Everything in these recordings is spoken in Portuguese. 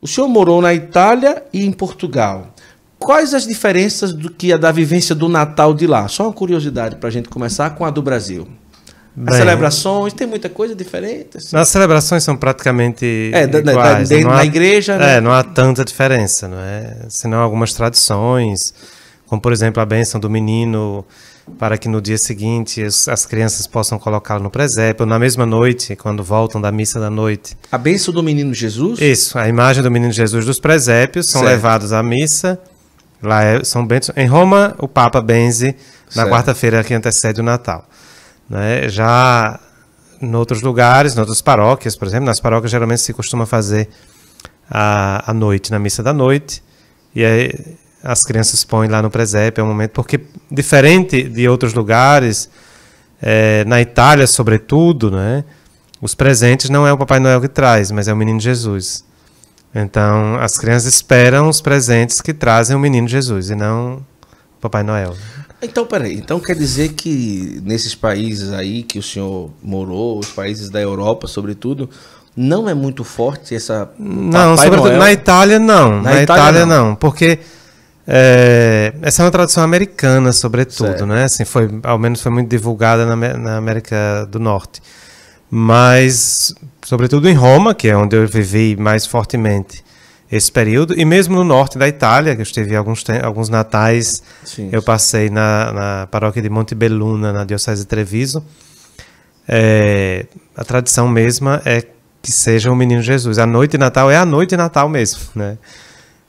O senhor morou na Itália e em Portugal. Quais as diferenças do que a da vivência do Natal de lá? Só uma curiosidade para a gente começar com a do Brasil. Bem, As celebrações, tem muita coisa diferente? Assim. As celebrações são praticamente é, iguais. Né? Da, dentro da igreja, né? É, não há tanta diferença, não é? Senão algumas tradições como por exemplo a bênção do menino, para que no dia seguinte as crianças possam colocá-lo no presépio, na mesma noite, quando voltam da missa da noite. A bênção do menino Jesus? Isso, a imagem do menino Jesus dos presépios são certo. levados à missa. Lá é são Bento. Em Roma, o Papa benze na quarta-feira que antecede o Natal. Né? Já em outros lugares, em outras paróquias, por exemplo, nas paróquias geralmente se costuma fazer a, a noite, na missa da noite. E aí as crianças põem lá no presépio, é um momento, porque diferente de outros lugares, é, na Itália sobretudo, né, os presentes não é o Papai Noel que traz, mas é o Menino Jesus. Então, as crianças esperam os presentes que trazem o Menino Jesus e não o Papai Noel. Então, peraí, então quer dizer que nesses países aí que o senhor morou, os países da Europa, sobretudo, não é muito forte essa. Não, Papai sobretudo Noel? na Itália não. Na, na Itália, Itália não. não, porque é, essa é uma tradução americana, sobretudo, certo. né? Assim, foi, ao menos foi muito divulgada na, na, América do Norte. Mas, sobretudo em Roma, que é onde eu vivi mais fortemente esse período, e mesmo no norte da Itália, que eu estive alguns, alguns natais, sim, eu passei na, na, paróquia de Montebelluna, na diocese de Treviso, é, a tradição mesma é que seja o menino Jesus. A noite de Natal é a noite de Natal mesmo, né?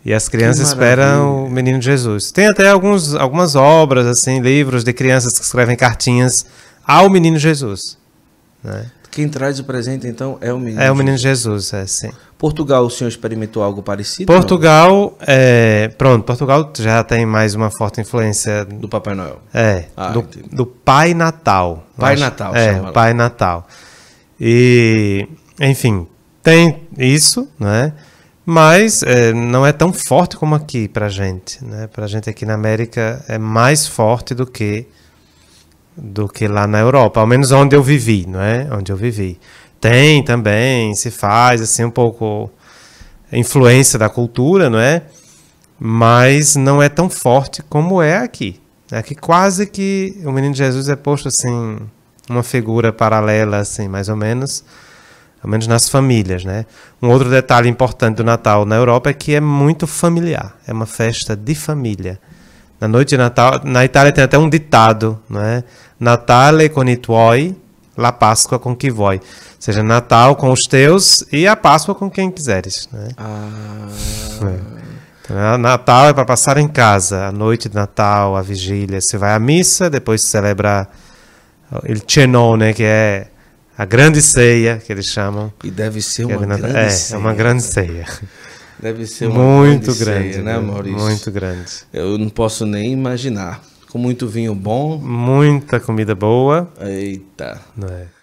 E as crianças esperam o Menino Jesus. Tem até alguns, algumas obras, assim, livros de crianças que escrevem cartinhas ao Menino Jesus. Né? Quem traz o presente, então, é o Menino É o Menino Jesus, é, sim. Portugal, o senhor experimentou algo parecido? Portugal, é, pronto, Portugal já tem mais uma forte influência... Do Papai Noel. É, ah, do, do, Pai Natal. Pai acho. Natal, É, chama Pai Natal. E, enfim, tem isso, né? mas é, não é tão forte como aqui para gente, né? Para gente aqui na América é mais forte do que do que lá na Europa, ao menos onde eu vivi, não é? Onde eu vivi tem também se faz assim um pouco influência da cultura, não é? Mas não é tão forte como é aqui. Aqui é quase que o menino Jesus é posto assim uma figura paralela assim, mais ou menos pelo menos nas famílias, né? Um outro detalhe importante do Natal na Europa é que é muito familiar, é uma festa de família. Na noite de Natal, na Itália tem até um ditado, né? Natale con i tuoi, la Páscoa com chi voi. Ou seja, Natal com os teus e a Páscoa com quem quiseres, né? Ah. É. Então, é Natal é para passar em casa, a noite de Natal, a vigília, você vai à missa, depois celebra o cenone, que é a grande ceia que eles chamam. E deve ser uma é grande é, é ceia. É, uma grande ceia. Deve ser muito grande, grande ceia, né, Maurício? Muito grande. Eu não posso nem imaginar. Com muito vinho bom. Muita comida boa. Eita. Não é?